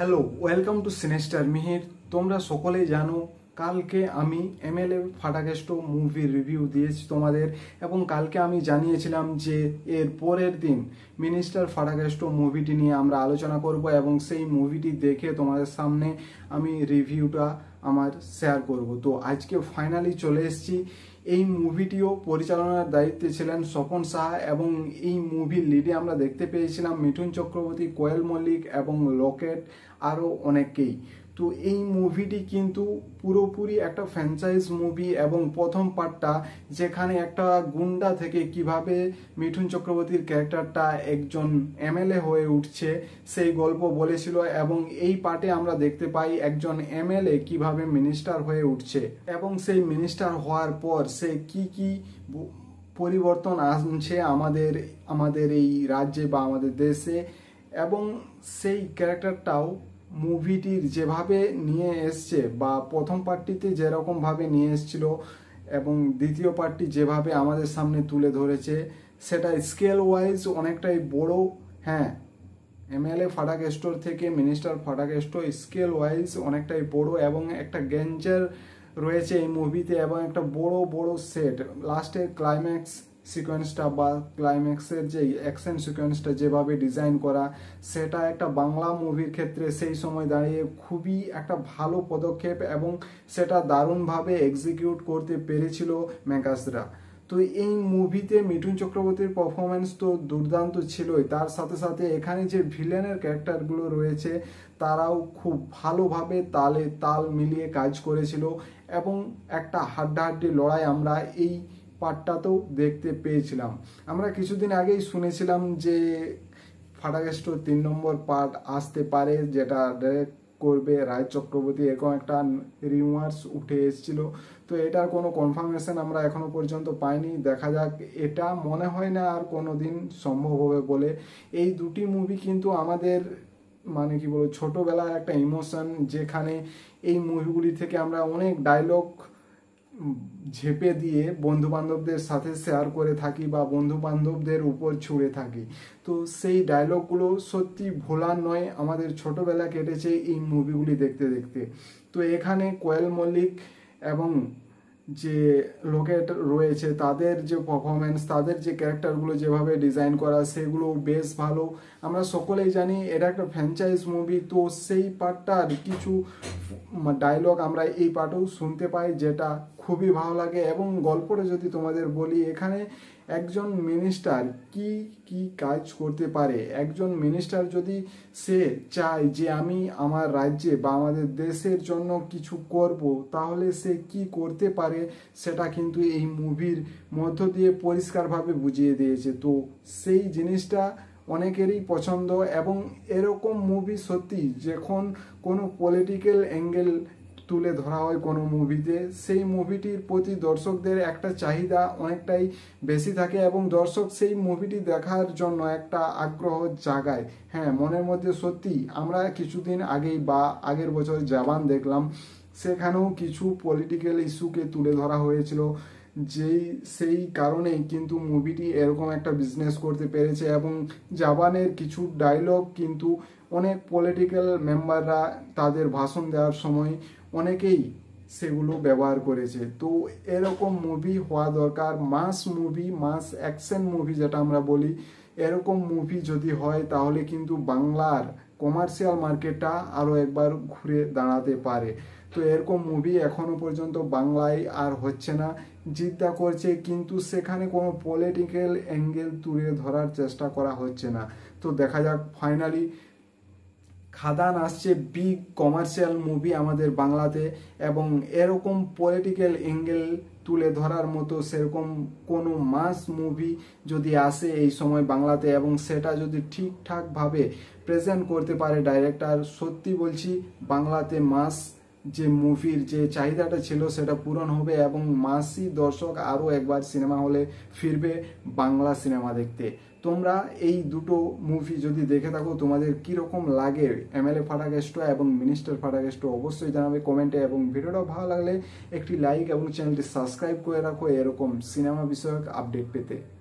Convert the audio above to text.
hello welcome to Cinestar Mihir তোমরা সকলেই জানো কালকে আমি এমএলএ ফাটাকেষ্ট মুভি রিভিউ দিয়েছি তোমাদের এবং কালকে আমি জানিয়েছিলাম যে এর পরের দিন মিনিস্টার ফাটাকেষ্ট মুভিটি নিয়ে আমরা আলোচনা করব এবং সেই মুভিটি দেখে তোমাদের সামনে আমি রিভিউটা আমার শেয়ার করব তো আজকে ফাইনালি চলে এসেছি এই মুভিটিও পরিচালনার দায়িত্বে ছিলেন স্বপন সাহা এবং এই মুভির লিডে আমরা দেখতে পেয়েছিলাম মিঠুন চক্রবর্তী কোয়েল মল্লিক এবং লকেট আরও অনেককেই তো এই মুভিটি কিন্তু পুরোপুরি একটা ফ্র্যাঞ্চাইজ মুভি এবং প্রথম পার্টটা যেখানে একটা গুন্ডা থেকে কিভাবে মিঠুন চক্রবর্তীর ক্যারেক্টারটা একজন এমএলএ হয়ে উঠছে সেই গল্প বলেছিল এবং এই পার্টে আমরা দেখতে পাই একজন এমএলএ কিভাবে মিনিস্টার হয়ে উঠছে এবং সেই মিনিস্টার হওয়ার পর সে কি কি পরিবর্তন আনছে আমাদের আমাদের এই রাজ্যে বা আমাদের দেশে এবং সেই ক্যারেক্টারটাও মুভিটির যেভাবে নিয়ে এসছে বা প্রথম পার্টটিতে যেরকমভাবে নিয়ে এসছিল এবং দ্বিতীয় পার্টটি যেভাবে আমাদের সামনে তুলে ধরেছে সেটা স্কেল ওয়াইজ অনেকটাই বড় হ্যাঁ এমএলএ ফাটাক স্টোর থেকে minister Fatakeshto scale wise অনেকটাই বড় এবং একটা গেঞ্জার রয়েছে এই মুভিতে এবং একটা বড় বড় সেট লাস্টে ক্লাইম্যাক্স সিকোয়েন্সটা বা ক্লাইম্যাক্সের যে অ্যাকশন সিকোয়েন্সটা যেভাবে ডিজাইন করা সেটা একটা বাংলা মুভির ক্ষেত্রে সেই সময় দাঁড়িয়ে খুবই একটা ভালো পদক্ষেপ এবং সেটা দারুণভাবে এক্সিকিউট করতে পেরেছিল ম্যাকাসরা তো এই মুভিতে মিঠুন চক্রবর্তীর পারফরমেন্স তো দুর্দান্ত ছিলই তার সাথে সাথে এখানে যে ভিলেনের ক্যারেক্টারগুলো রয়েছে তারাও খুব ভালোভাবে তালে তাল মিলিয়ে কাজ করেছিল এবং একটা হাড্ডাহাড্ডি লড়াই আমরা এই পার্টটাতেও দেখতে পেয়েছিলাম আমরা কিছুদিন আগেই শুনেছিলাম যে ফাটাকেস্টোর তিন নম্বর পার্ট আসতে পারে যেটা ডাইরেক্ট করবে রায় চক্রবর্তী এরকম একটা রিউমার্স উঠে এসেছিল তো এটার কোনো কনফার্মেশন আমরা এখনো পর্যন্ত পাইনি দেখা যাক এটা মনে হয় না আর কোনো দিন সম্ভব হবে বলে এই দুটি মুভি কিন্তু আমাদের মানে কি বলবো ছোটোবেলার একটা ইমোশন যেখানে এই মুভিগুলি থেকে আমরা অনেক ডায়লগ ঝেপে দিয়ে বন্ধু বান্ধবদের সাথে শেয়ার করে থাকি বা বন্ধু বান্ধবদের উপর ছুঁড়ে থাকি তো সেই ডায়লগগুলো সত্যি ভোলার নয় আমাদের ছোটবেলা কেটেছে এই মুভিগুলি দেখতে দেখতে তো এখানে কোয়েল মল্লিক এবং যে লোকেট রয়েছে তাদের যে পারফরমেন্স তাদের যে ক্যারেক্টারগুলো যেভাবে ডিজাইন করা সেগুলো বেশ ভালো আমরা সকলেই জানি এটা একটা ফ্র্যাঞ্চাইজ মুভি তো সেই পার্টটার কিছু ডায়লগ আমরা এই পার্টও শুনতে পাই যেটা খুবই ভালো লাগে এবং গল্পটা যদি তোমাদের বলি এখানে একজন মিনিস্টার কি কি কাজ করতে পারে একজন মিনিস্টার যদি সে চায় যে আমি আমার রাজ্যে বা আমাদের দেশের জন্য কিছু করব তাহলে সে কি করতে পারে সেটা কিন্তু এই মুভির মধ্য দিয়ে পরিষ্কারভাবে বুঝিয়ে দিয়েছে তো সেই জিনিসটা অনেকেরই পছন্দ এবং এরকম মুভি সত্যি যখন কোনো পলিটিক্যাল অ্যাঙ্গেল তুলে ধরা হয় কোনো মুভিতে সেই মুভিটির প্রতি দর্শকদের একটা চাহিদা অনেকটাই বেশি থাকে এবং দর্শক সেই মুভিটি দেখার জন্য একটা আগ্রহ জাগায় হ্যাঁ মনের মধ্যে সত্যি আমরা কিছুদিন আগেই বা আগের বছর জাবান দেখলাম সেখানেও কিছু পলিটিক্যাল ইস্যুকে তুলে ধরা হয়েছিল যেই সেই কারণেই কিন্তু মুভিটি এরকম একটা বিজনেস করতে পেরেছে এবং জাবানের কিছু ডায়লগ কিন্তু অনেক পলিটিক্যাল মেম্বাররা তাদের ভাষণ দেওয়ার সময় অনেকেই সেগুলো ব্যবহার করেছে তো এরকম মুভি হওয়া দরকার mass movie mass action movie যেটা আমরা বলি এরকম মুভি যদি হয় তাহলে কিন্তু বাংলার কমার্শিয়াল মার্কেটটা আরও একবার ঘুরে দাঁড়াতে পারে তো এরকম মুভি এখনও পর্যন্ত বাংলায় আর হচ্ছে না জিদ্দা করছে কিন্তু সেখানে কোনো পলিটিক্যাল অ্যাঙ্গেল তুলে ধরার চেষ্টা করা হচ্ছে না তো দেখা যাক ফাইনালি খাদান আসছে বিগ কমার্শিয়াল মুভি আমাদের বাংলাতে এবং এরকম পলিটিক্যাল অ্যাঙ্গেল তুলে ধরার মতো সেরকম কোনো মাস মুভি যদি আসে এই সময় বাংলাতে এবং সেটা যদি ঠিকঠাকভাবে প্রেজেন্ট করতে পারে ডাইরেক্টর সত্যি বলছি বাংলাতে মাস যে মুভির যে চাহিদাটা ছিল সেটা পূরণ হবে এবং মাসি দর্শক আরও একবার সিনেমা হলে ফিরবে বাংলা সিনেমা দেখতে তোমরা এই দুটো মুভি যদি দেখে থাকো তোমাদের কীরকম লাগে এমএলএ ফাটাকেষ্ট এবং মিনিস্টার ফাটাকেষ্ট অবশ্যই জানাবে কমেন্টে এবং ভিডিওটা ভালো লাগলে একটি লাইক এবং চ্যানেলটি সাবস্ক্রাইব করে রাখো এরকম সিনেমা বিষয়ক আপডেট পেতে